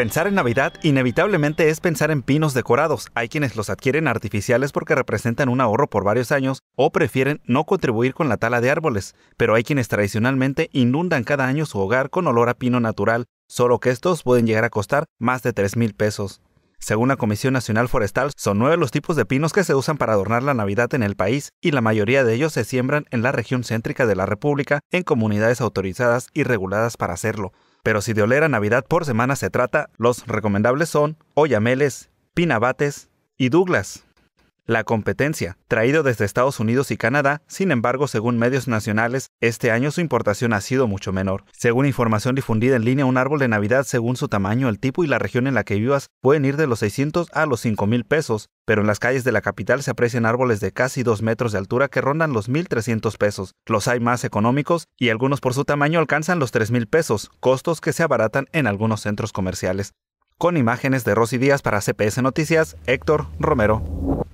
Pensar en Navidad inevitablemente es pensar en pinos decorados. Hay quienes los adquieren artificiales porque representan un ahorro por varios años o prefieren no contribuir con la tala de árboles, pero hay quienes tradicionalmente inundan cada año su hogar con olor a pino natural, solo que estos pueden llegar a costar más de 3 mil pesos. Según la Comisión Nacional Forestal, son nueve los tipos de pinos que se usan para adornar la Navidad en el país y la mayoría de ellos se siembran en la región céntrica de la República en comunidades autorizadas y reguladas para hacerlo. Pero si de oler a Navidad por semana se trata, los recomendables son Oyameles, Pinabates y Douglas. La competencia, traído desde Estados Unidos y Canadá, sin embargo, según medios nacionales, este año su importación ha sido mucho menor. Según información difundida en línea, un árbol de Navidad, según su tamaño, el tipo y la región en la que vivas, pueden ir de los 600 a los 5 mil pesos, pero en las calles de la capital se aprecian árboles de casi 2 metros de altura que rondan los 1.300 pesos. Los hay más económicos y algunos por su tamaño alcanzan los 3,000 pesos, costos que se abaratan en algunos centros comerciales. Con imágenes de Rosy Díaz para CPS Noticias, Héctor Romero.